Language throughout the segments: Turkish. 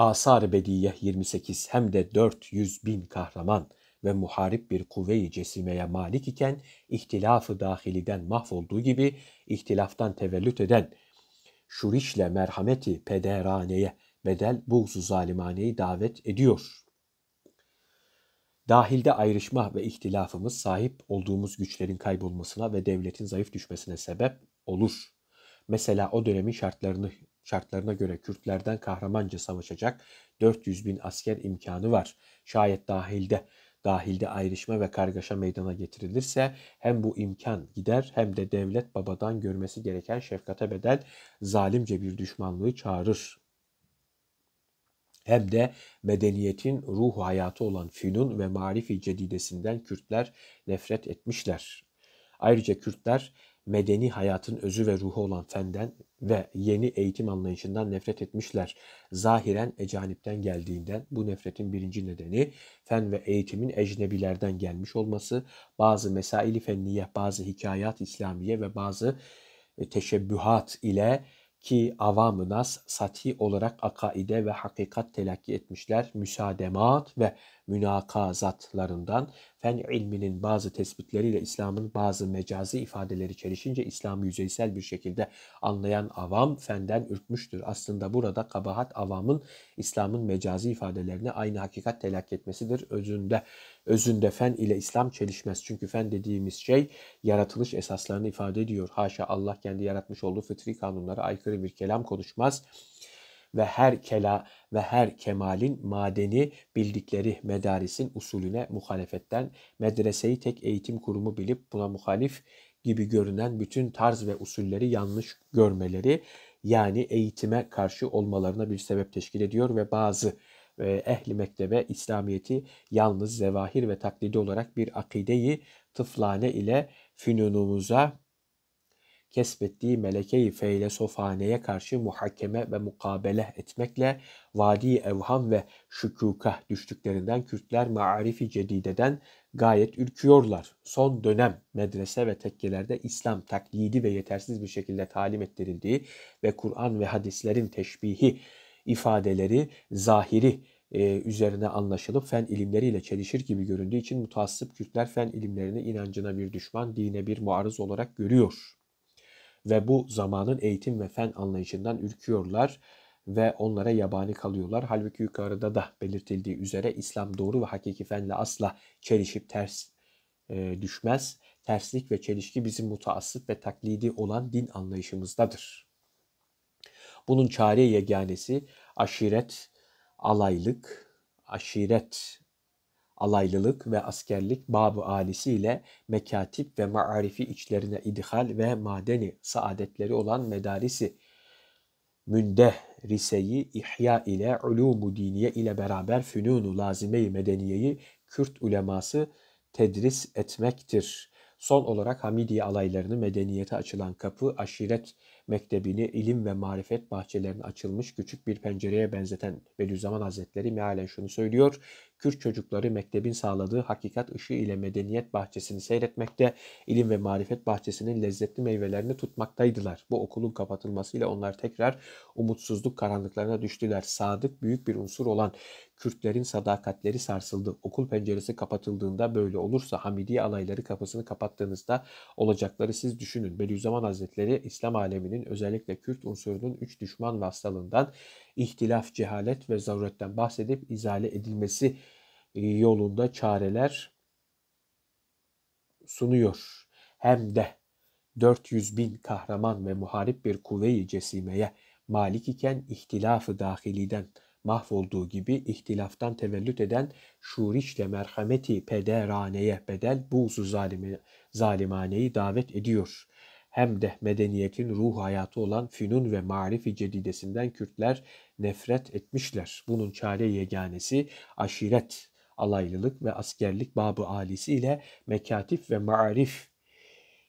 Asar-ı Bediye 28 hem de 400 bin kahraman ve muharip bir kuvve-i cesimeye malik iken ihtilafı dahiliden mahvolduğu gibi ihtilaftan tevellüt eden şurişle merhameti pederaneye bedel buğzu zalimaneyi davet ediyor. Dahilde ayrışma ve ihtilafımız sahip olduğumuz güçlerin kaybolmasına ve devletin zayıf düşmesine sebep olur. Mesela o dönemin şartlarını Şartlarına göre Kürtlerden kahramanca savaşacak 400 bin asker imkanı var. Şayet dahilde dahilde ayrışma ve kargaşa meydana getirilirse hem bu imkan gider hem de devlet babadan görmesi gereken şefkate bedel zalimce bir düşmanlığı çağırır. Hem de medeniyetin ruhu hayatı olan Fünun ve Marifi Cedidesinden Kürtler nefret etmişler. Ayrıca Kürtler medeni hayatın özü ve ruhu olan fenden ve yeni eğitim anlayışından nefret etmişler. Zahiren ecanipten geldiğinden bu nefretin birinci nedeni fen ve eğitimin ecnebilerden gelmiş olması, bazı mesaili fenniye, bazı hikayat İslamiye ve bazı e, teşebbühat ile ki avam nas sati olarak akaide ve hakikat telakki etmişler. Müsademat ve münakazatlarından fen ilminin bazı tespitleriyle İslam'ın bazı mecazi ifadeleri çelişince İslam'ı yüzeysel bir şekilde anlayan avam fenden ürkmüştür. Aslında burada kabahat avamın İslam'ın mecazi ifadelerine aynı hakikat telakki etmesidir. Özünde özünde fen ile İslam çelişmez. Çünkü fen dediğimiz şey yaratılış esaslarını ifade ediyor. Haşa Allah kendi yaratmış olduğu fıtri kanunlara aykırı bir kelam konuşmaz ve her kela ve her kemalin madeni bildikleri medarisin usulüne muhalefetten medreseyi tek eğitim kurumu bilip buna muhalif gibi görünen bütün tarz ve usulleri yanlış görmeleri yani eğitime karşı olmalarına bir sebep teşkil ediyor ve bazı e, ehli mektebe İslamiyeti yalnız zevahir ve taklidi olarak bir akideyi tıflane ile fünunumuza kesbettiği melekeyi feylesofaneye karşı muhakeme ve mukabele etmekle vadi evham ve şükuka düştüklerinden Kürtler maarifi cedideden gayet ürküyorlar. Son dönem medrese ve tekkelerde İslam taklidi ve yetersiz bir şekilde talim ettirildiği ve Kur'an ve hadislerin teşbihi ifadeleri zahiri e, üzerine anlaşılıp fen ilimleriyle çelişir gibi göründüğü için mutassıp Kürtler fen ilimlerini inancına bir düşman, dine bir muarız olarak görüyor ve bu zamanın eğitim ve fen anlayışından ürküyorlar ve onlara yabani kalıyorlar. Halbuki yukarıda da belirtildiği üzere İslam doğru ve hakiki fenle asla çelişip ters e, düşmez. Terslik ve çelişki bizim mutaassıp ve taklidi olan din anlayışımızdadır. Bunun çare yeganesi aşiret, alaylık, aşiret alaylılık ve askerlik babı alisiyle mekatip ve maarifi içlerine idhal ve madeni saadetleri olan medarisi mündeh riseyi ihya ile ulumu diniye ile beraber fünunu lazime-i medeniyeyi Kürt uleması tedris etmektir. Son olarak Hamidiye alaylarını medeniyete açılan kapı aşiret mektebini ilim ve marifet bahçelerine açılmış küçük bir pencereye benzeten Bediüzzaman Hazretleri mealen şunu söylüyor. Kürt çocukları mektebin sağladığı hakikat ışığı ile medeniyet bahçesini seyretmekte, ilim ve marifet bahçesinin lezzetli meyvelerini tutmaktaydılar. Bu okulun kapatılmasıyla onlar tekrar umutsuzluk karanlıklarına düştüler. Sadık büyük bir unsur olan Kürtlerin sadakatleri sarsıldı. Okul penceresi kapatıldığında böyle olursa Hamidi alayları kapısını kapattığınızda olacakları siz düşünün. Bediüzzaman Hazretleri İslam aleminin Türklerin özellikle Kürt unsurunun üç düşman vastalığından ihtilaf, cehalet ve zaruretten bahsedip izale edilmesi e, yolunda çareler sunuyor. Hem de 400 bin kahraman ve muharip bir kuvve-i cesimeye malik iken ihtilafı dahiliden mahvolduğu gibi ihtilaftan tevellüt eden şurişle merhameti pederaneye bedel buğzu zalimi, zalimaneyi davet ediyor hem de medeniyetin ruh hayatı olan fünun ve marifi cedidesinden Kürtler nefret etmişler. Bunun çare yeganesi aşiret, alaylılık ve askerlik babı alisi ile mekatif ve marif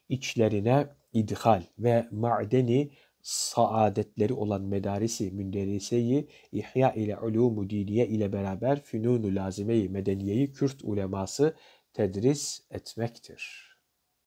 içlerine idhal ve ma'deni saadetleri olan medarisi münderiseyi ihya ile ulumu diniye ile beraber fünunu lazimeyi i medeniyeyi Kürt uleması tedris etmektir.''